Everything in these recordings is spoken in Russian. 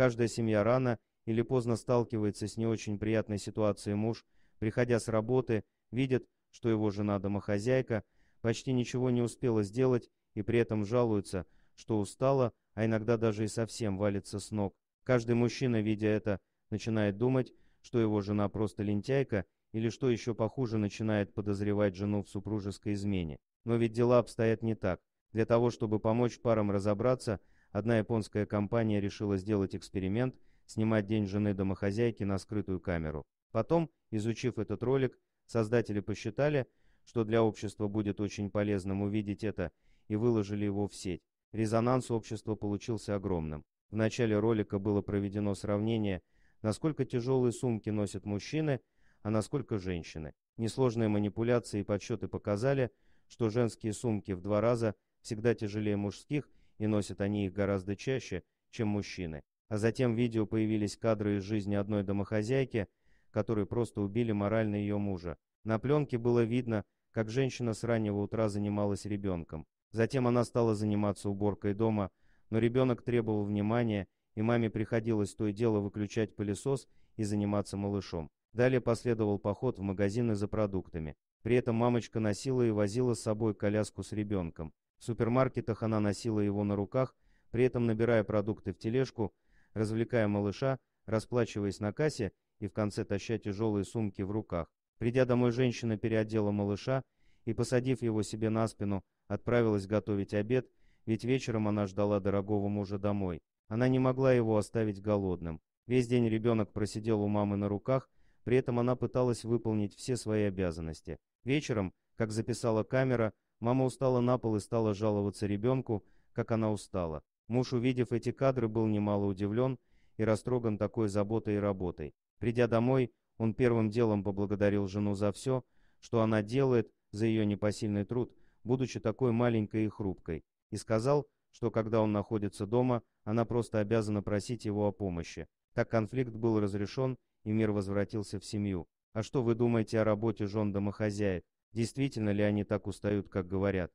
Каждая семья рано или поздно сталкивается с не очень приятной ситуацией муж, приходя с работы, видит, что его жена домохозяйка, почти ничего не успела сделать и при этом жалуется, что устала, а иногда даже и совсем валится с ног. Каждый мужчина, видя это, начинает думать, что его жена просто лентяйка, или что еще похуже, начинает подозревать жену в супружеской измене. Но ведь дела обстоят не так. Для того, чтобы помочь парам разобраться, Одна японская компания решила сделать эксперимент, снимать день жены домохозяйки на скрытую камеру. Потом, изучив этот ролик, создатели посчитали, что для общества будет очень полезным увидеть это, и выложили его в сеть. Резонанс общества получился огромным. В начале ролика было проведено сравнение, насколько тяжелые сумки носят мужчины, а насколько женщины. Несложные манипуляции и подсчеты показали, что женские сумки в два раза всегда тяжелее мужских – и носят они их гораздо чаще, чем мужчины. А затем в видео появились кадры из жизни одной домохозяйки, которые просто убили морально ее мужа. На пленке было видно, как женщина с раннего утра занималась ребенком. Затем она стала заниматься уборкой дома, но ребенок требовал внимания, и маме приходилось то и дело выключать пылесос и заниматься малышом. Далее последовал поход в магазины за продуктами. При этом мамочка носила и возила с собой коляску с ребенком. В супермаркетах она носила его на руках, при этом набирая продукты в тележку, развлекая малыша, расплачиваясь на кассе и в конце таща тяжелые сумки в руках. Придя домой, женщина переодела малыша и, посадив его себе на спину, отправилась готовить обед, ведь вечером она ждала дорогого мужа домой. Она не могла его оставить голодным. Весь день ребенок просидел у мамы на руках, при этом она пыталась выполнить все свои обязанности. Вечером, как записала камера, Мама устала на пол и стала жаловаться ребенку, как она устала. Муж, увидев эти кадры, был немало удивлен и растроган такой заботой и работой. Придя домой, он первым делом поблагодарил жену за все, что она делает, за ее непосильный труд, будучи такой маленькой и хрупкой, и сказал, что когда он находится дома, она просто обязана просить его о помощи. Так конфликт был разрешен, и мир возвратился в семью. А что вы думаете о работе жен домохозяек? действительно ли они так устают, как говорят.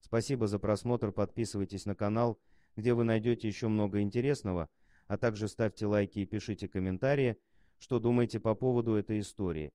Спасибо за просмотр, подписывайтесь на канал, где вы найдете еще много интересного, а также ставьте лайки и пишите комментарии, что думаете по поводу этой истории.